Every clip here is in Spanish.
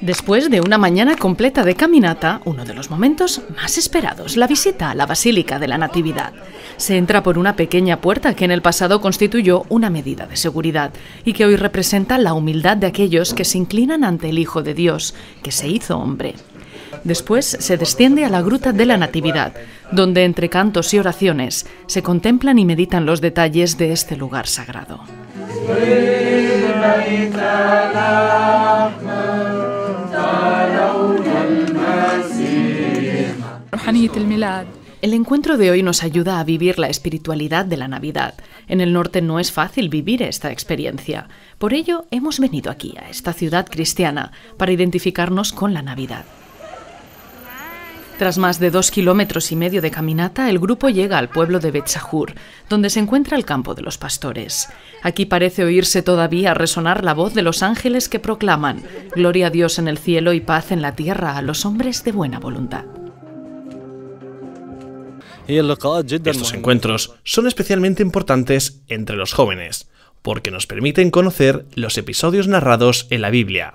Después de una mañana completa de caminata, uno de los momentos más esperados, la visita a la Basílica de la Natividad. Se entra por una pequeña puerta que en el pasado constituyó una medida de seguridad y que hoy representa la humildad de aquellos que se inclinan ante el Hijo de Dios, que se hizo hombre. Después se desciende a la Gruta de la Natividad, donde entre cantos y oraciones se contemplan y meditan los detalles de este lugar sagrado. El encuentro de hoy nos ayuda a vivir la espiritualidad de la Navidad. En el norte no es fácil vivir esta experiencia. Por ello, hemos venido aquí, a esta ciudad cristiana, para identificarnos con la Navidad. Tras más de dos kilómetros y medio de caminata, el grupo llega al pueblo de Bet-Shahur, donde se encuentra el campo de los pastores. Aquí parece oírse todavía resonar la voz de los ángeles que proclaman, Gloria a Dios en el cielo y paz en la tierra a los hombres de buena voluntad. Estos encuentros son especialmente importantes entre los jóvenes, porque nos permiten conocer los episodios narrados en la Biblia,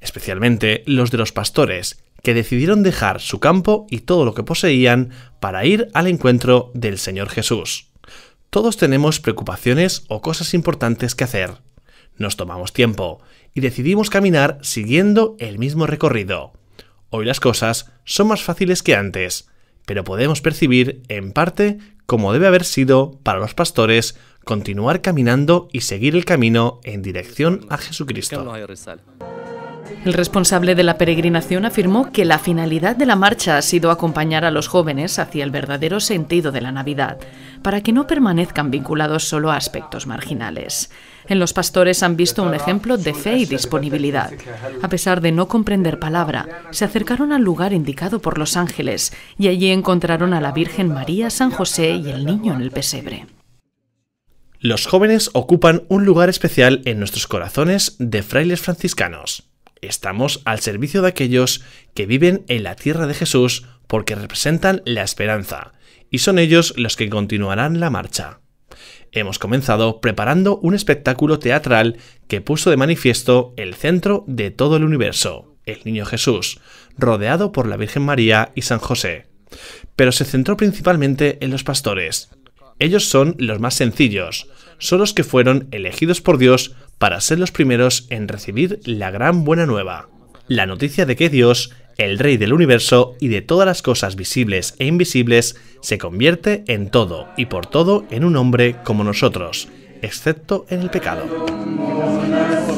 especialmente los de los pastores, que decidieron dejar su campo y todo lo que poseían para ir al encuentro del Señor Jesús. Todos tenemos preocupaciones o cosas importantes que hacer. Nos tomamos tiempo y decidimos caminar siguiendo el mismo recorrido. Hoy las cosas son más fáciles que antes, pero podemos percibir, en parte, cómo debe haber sido para los pastores continuar caminando y seguir el camino en dirección a Jesucristo. El responsable de la peregrinación afirmó que la finalidad de la marcha ha sido acompañar a los jóvenes hacia el verdadero sentido de la Navidad, para que no permanezcan vinculados solo a aspectos marginales. En los pastores han visto un ejemplo de fe y disponibilidad. A pesar de no comprender palabra, se acercaron al lugar indicado por los ángeles y allí encontraron a la Virgen María, San José y el niño en el pesebre. Los jóvenes ocupan un lugar especial en nuestros corazones de frailes franciscanos. Estamos al servicio de aquellos que viven en la tierra de Jesús porque representan la esperanza, y son ellos los que continuarán la marcha. Hemos comenzado preparando un espectáculo teatral que puso de manifiesto el centro de todo el universo, el Niño Jesús, rodeado por la Virgen María y San José. Pero se centró principalmente en los pastores. Ellos son los más sencillos, son los que fueron elegidos por Dios para ser los primeros en recibir la gran buena nueva, la noticia de que Dios, el Rey del universo y de todas las cosas visibles e invisibles, se convierte en todo y por todo en un hombre como nosotros, excepto en el pecado.